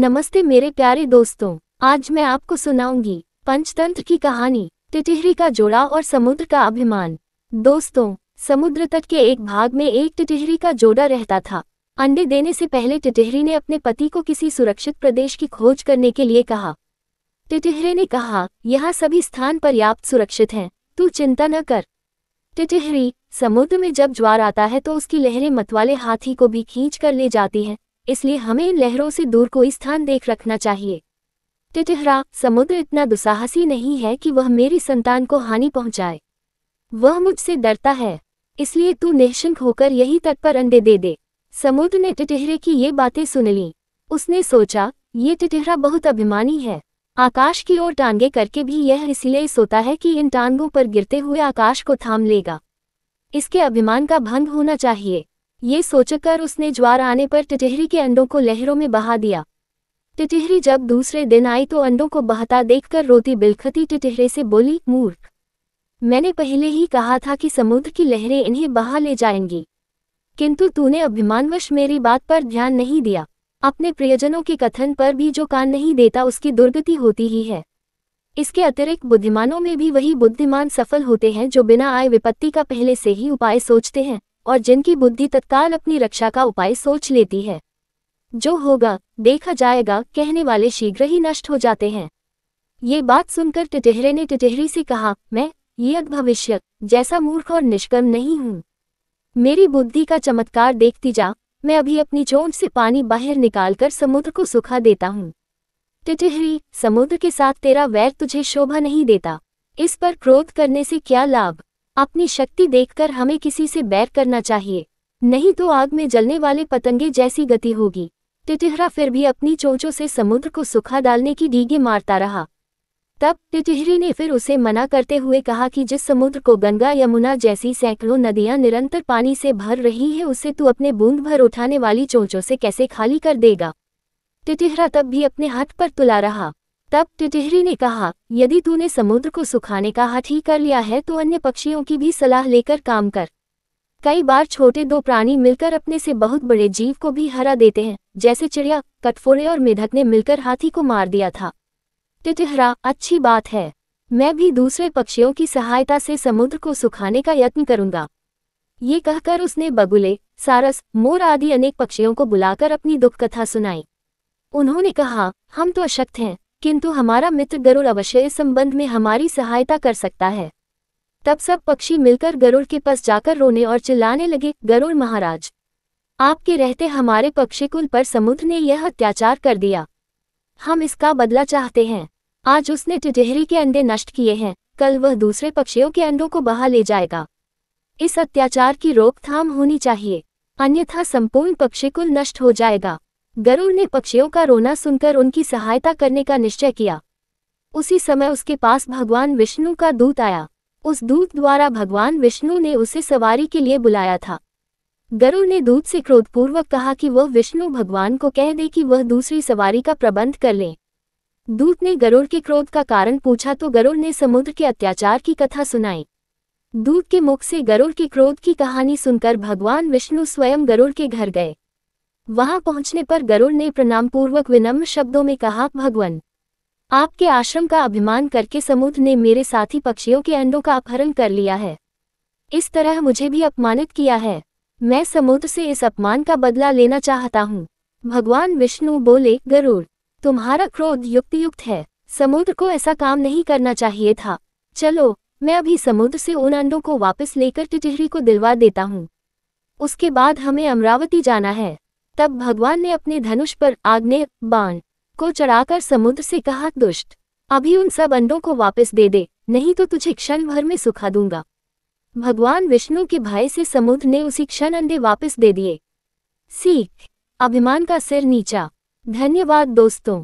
नमस्ते मेरे प्यारे दोस्तों आज मैं आपको सुनाऊंगी पंचतंत्र की कहानी टिटिहरी का जोड़ा और समुद्र का अभिमान दोस्तों समुद्र तट के एक भाग में एक टिटिहरी का जोड़ा रहता था अंडे देने से पहले टिटिहरी ने अपने पति को किसी सुरक्षित प्रदेश की खोज करने के लिए कहा टिटिहरे ने कहा यहाँ सभी स्थान पर्याप्त सुरक्षित हैं तू चिंता न कर टिटिहरी समुद्र में जब ज्वार आता है तो उसकी लहरें मतवाले हाथी को भी खींच कर ले जाती हैं इसलिए हमें इन लहरों से दूर कोई स्थान देख रखना चाहिए टिटहरा समुद्र इतना दुसाहसी नहीं है कि वह मेरी संतान को हानि पहुंचाए वह मुझसे डरता है इसलिए तू निशंक होकर यही तट पर अंडे दे दे समुद्र ने टिटहरे की ये बातें सुन ली उसने सोचा ये टिटहरा बहुत अभिमानी है आकाश की ओर टांगे करके भी यह इसलिए सोता है कि इन टांगों पर गिरते हुए आकाश को थाम लेगा इसके अभिमान का भंग होना चाहिए ये सोचकर उसने ज्वार आने पर टिटहरी के अंडों को लहरों में बहा दिया टिटहरी जब दूसरे दिन आई तो अंडों को बहता देखकर रोती बिलखती टिटहरे से बोली मूर्ख मैंने पहले ही कहा था कि समुद्र की लहरें इन्हें बहा ले जाएंगी किंतु तूने अभिमानवश मेरी बात पर ध्यान नहीं दिया अपने प्रियजनों के कथन पर भी जो कान नहीं देता उसकी दुर्गति होती ही है इसके अतिरिक्त बुद्धिमानों में भी वही बुद्धिमान सफल होते हैं जो बिना आय विपत्ति का पहले से ही उपाय सोचते हैं और जिनकी बुद्धि तत्काल अपनी रक्षा का उपाय सोच लेती है जो होगा देखा जाएगा कहने वाले शीघ्र ही नष्ट हो जाते हैं ये बात सुनकर टिटेहरे ने टिटेहरी से कहा मैं ये अगभविष्य जैसा मूर्ख और निष्कर्म नहीं हूँ मेरी बुद्धि का चमत्कार देखती जा मैं अभी अपनी चोट से पानी बाहर निकालकर समुद्र को सुखा देता हूँ टिटेहरी समुद्र के साथ तेरा वैर तुझे शोभा नहीं देता इस पर क्रोध करने से क्या लाभ अपनी शक्ति देखकर हमें किसी से बैर करना चाहिए नहीं तो आग में जलने वाले पतंगे जैसी गति होगी टिटिहरा फिर भी अपनी चोंचों से समुद्र को सुखा डालने की डीगे मारता रहा तब टिटिहरी ने फिर उसे मना करते हुए कहा कि जिस समुद्र को गंगा यमुना जैसी सैकड़ों नदियां निरंतर पानी से भर रही है उसे तू अपने बूंद भर उठाने वाली चोंचों से कैसे खाली कर देगा टिटिहरा तब भी अपने हाथ पर तुला रहा तब टिटिहरी ने कहा यदि तूने समुद्र को सुखाने का ही कर लिया है तो अन्य पक्षियों की भी सलाह लेकर काम कर कई बार छोटे दो प्राणी मिलकर अपने से बहुत बड़े जीव को भी हरा देते हैं जैसे चिड़िया कटफोड़े और मेधक ने मिलकर हाथी को मार दिया था टिटिहरा अच्छी बात है मैं भी दूसरे पक्षियों की सहायता से समुद्र को सुखाने का यत्न करूंगा ये कहकर उसने बगुले सारस मोर आदि अनेक पक्षियों को बुलाकर अपनी दुख कथा सुनाई उन्होंने कहा हम तो अशक्त हैं किंतु हमारा मित्र गरुड़ अवश्य इस संबंध में हमारी सहायता कर सकता है तब सब पक्षी मिलकर गरुड़ के पास जाकर रोने और चिल्लाने लगे गरुड़ महाराज आपके रहते हमारे पक्षीकुल पर समुद्र ने यह अत्याचार कर दिया हम इसका बदला चाहते हैं आज उसने टिटहरी के अंडे नष्ट किए हैं कल वह दूसरे पक्षियों के अंडों को बहा ले जाएगा इस अत्याचार की रोकथाम होनी चाहिए अन्यथा संपूर्ण पक्षीकुल नष्ट हो जाएगा गरुड़ ने पक्षियों का रोना सुनकर उनकी सहायता करने का निश्चय किया उसी समय उसके पास भगवान विष्णु का दूत आया उस दूत द्वारा भगवान विष्णु ने उसे सवारी के लिए बुलाया था गरुड़ ने दूत से क्रोधपूर्वक कहा कि वह विष्णु भगवान को कह दे कि वह दूसरी सवारी का प्रबंध कर लें दूत ने गरुड़ के क्रोध का कारण पूछा तो गरुड़ ने समुद्र के अत्याचार की कथा सुनाई दूत के मुख से गरुड़ के क्रोध की कहानी सुनकर भगवान विष्णु स्वयं गरुड़ के घर गए वहां पहुंचने पर गरुड़ ने प्रणामपूर्वक विनम्र शब्दों में कहा भगवान आपके आश्रम का अभिमान करके समुद्र ने मेरे साथी पक्षियों के अंडों का अपहरण कर लिया है इस तरह मुझे भी अपमानित किया है मैं समुद्र से इस अपमान का बदला लेना चाहता हूँ भगवान विष्णु बोले गरुड़ तुम्हारा क्रोध युक्तियुक्त है समुद्र को ऐसा काम नहीं करना चाहिए था चलो मैं अभी समुद्र से उन अंडों को वापस लेकर टिटिहरी को दिलवा देता हूँ उसके बाद हमें अमरावती जाना है तब भगवान ने अपने धनुष पर आग्नेय बाण को चढ़ाकर समुद्र से कहा दुष्ट अभी उन सब अंडों को वापस दे दे नहीं तो तुझे क्षण भर में सुखा दूंगा भगवान विष्णु के भाई से समुद्र ने उसी क्षण अंडे वापस दे दिए सीख अभिमान का सिर नीचा धन्यवाद दोस्तों